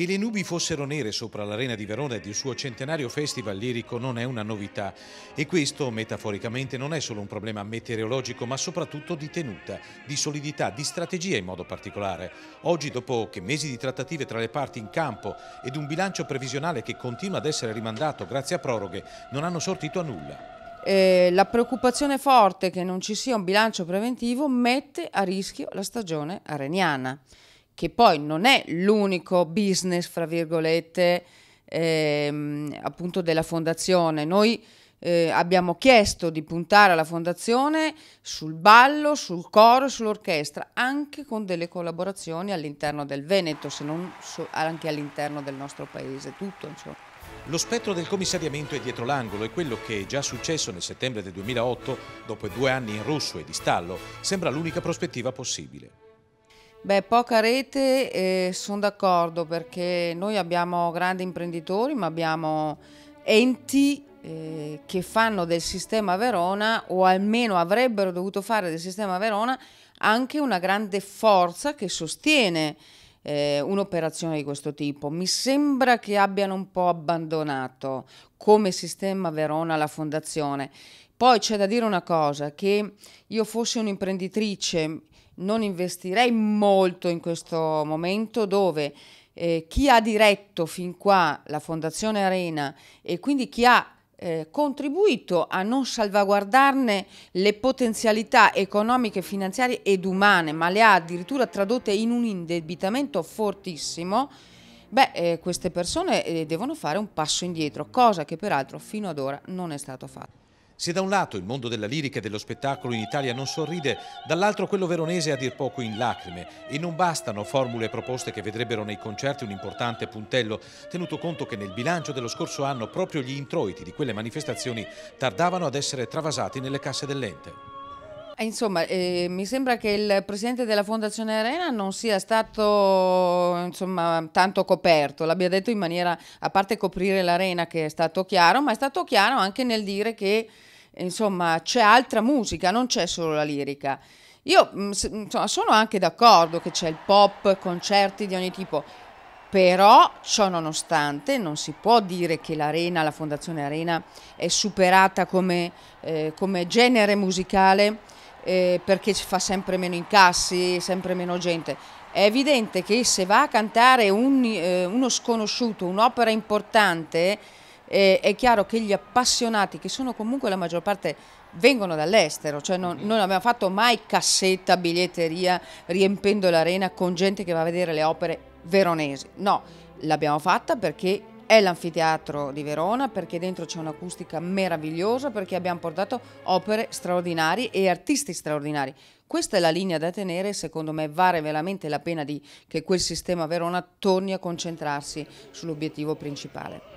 Che le nubi fossero nere sopra l'Arena di Verona ed il suo centenario festival lirico non è una novità e questo, metaforicamente, non è solo un problema meteorologico ma soprattutto di tenuta, di solidità, di strategia in modo particolare. Oggi, dopo che mesi di trattative tra le parti in campo ed un bilancio previsionale che continua ad essere rimandato grazie a proroghe, non hanno sortito a nulla. Eh, la preoccupazione forte che non ci sia un bilancio preventivo mette a rischio la stagione areniana che poi non è l'unico business, fra virgolette, ehm, appunto della fondazione. Noi eh, abbiamo chiesto di puntare alla fondazione sul ballo, sul coro, e sull'orchestra, anche con delle collaborazioni all'interno del Veneto, se non so, anche all'interno del nostro paese, tutto insomma. Lo spettro del commissariamento è dietro l'angolo e quello che è già successo nel settembre del 2008, dopo due anni in russo e di stallo, sembra l'unica prospettiva possibile. Beh, poca rete, eh, sono d'accordo perché noi abbiamo grandi imprenditori, ma abbiamo enti eh, che fanno del sistema Verona, o almeno avrebbero dovuto fare del sistema Verona, anche una grande forza che sostiene eh, un'operazione di questo tipo. Mi sembra che abbiano un po' abbandonato come sistema Verona la fondazione. Poi c'è da dire una cosa, che io fossi un'imprenditrice non investirei molto in questo momento dove eh, chi ha diretto fin qua la Fondazione Arena e quindi chi ha eh, contribuito a non salvaguardarne le potenzialità economiche, finanziarie ed umane, ma le ha addirittura tradotte in un indebitamento fortissimo, beh, eh, queste persone eh, devono fare un passo indietro, cosa che peraltro fino ad ora non è stato fatto. Se da un lato il mondo della lirica e dello spettacolo in Italia non sorride, dall'altro quello veronese è a dir poco in lacrime e non bastano formule proposte che vedrebbero nei concerti un importante puntello, tenuto conto che nel bilancio dello scorso anno proprio gli introiti di quelle manifestazioni tardavano ad essere travasati nelle casse dell'ente. Eh, insomma, eh, mi sembra che il presidente della Fondazione Arena non sia stato insomma, tanto coperto, l'abbia detto in maniera, a parte coprire l'arena che è stato chiaro, ma è stato chiaro anche nel dire che insomma c'è altra musica, non c'è solo la lirica. Io mm, insomma, sono anche d'accordo che c'è il pop, concerti di ogni tipo, però ciò nonostante non si può dire che l'Arena, la Fondazione Arena è superata come, eh, come genere musicale eh, perché fa sempre meno incassi, sempre meno gente. È evidente che se va a cantare un, eh, uno sconosciuto, un'opera importante, eh, è chiaro che gli appassionati, che sono comunque la maggior parte vengono dall'estero, cioè non, mm-hmm. non, abbiamo fatto mai cassetta, biglietteria, riempendo l'arena con gente che va a vedere le opere veronesi, no, l'abbiamo fatta perché è l'anfiteatro di Verona, perché dentro c'è un'acustica meravigliosa, perché abbiamo portato opere straordinarie e artisti straordinari. Questa è la linea da tenere, secondo me vale veramente la pena di, che quel sistema Verona torni a concentrarsi sull'obiettivo principale.